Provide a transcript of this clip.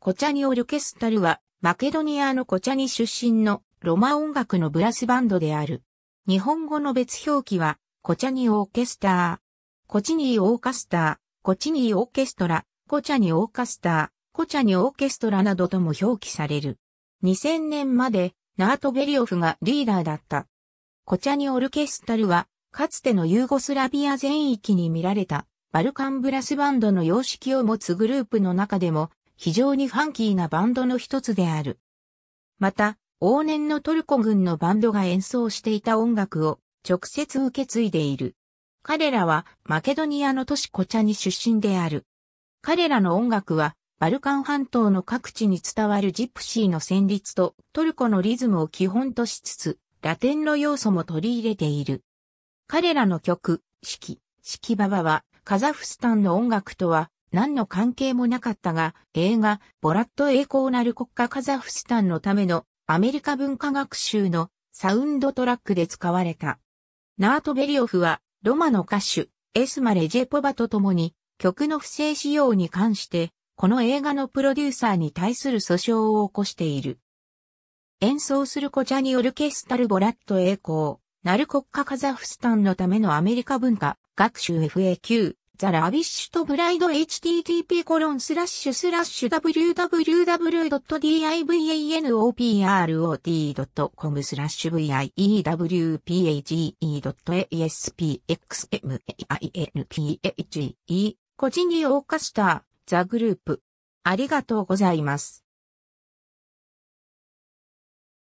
コチャニオルケスタルは、マケドニアのコチャニ出身のロマ音楽のブラスバンドである。日本語の別表記は、コチャニオーケスター、コチニーオーカスター、コチニーオーケストラ、コチャニオーカスター、コチャニオーケストラなどとも表記される。2000年まで、ナート・ベリオフがリーダーだった。コチャニオルケスタルは、かつてのユーゴスラビア全域に見られた、バルカンブラスバンドの様式を持つグループの中でも、非常にファンキーなバンドの一つである。また、往年のトルコ軍のバンドが演奏していた音楽を直接受け継いでいる。彼らはマケドニアの都市コチャに出身である。彼らの音楽はバルカン半島の各地に伝わるジプシーの旋律とトルコのリズムを基本としつつ、ラテンの要素も取り入れている。彼らの曲、式、式ババはカザフスタンの音楽とは何の関係もなかったが、映画、ボラット栄光なる国家カザフスタンのためのアメリカ文化学習のサウンドトラックで使われた。ナートベリオフは、ロマの歌手、エスマ・レジェポバと共に、曲の不正使用に関して、この映画のプロデューサーに対する訴訟を起こしている。演奏するコチャニオルケスタルボラット栄光、ナル国家カザフスタンのためのアメリカ文化、学習 FAQ、ザ・ラビッシュとブライド http コロンスラッシュスラッシュ www.divanopro.com スラッシュ viewpage.aspxmainphe 個人利用カスター、ザグループ。ありがとうございます。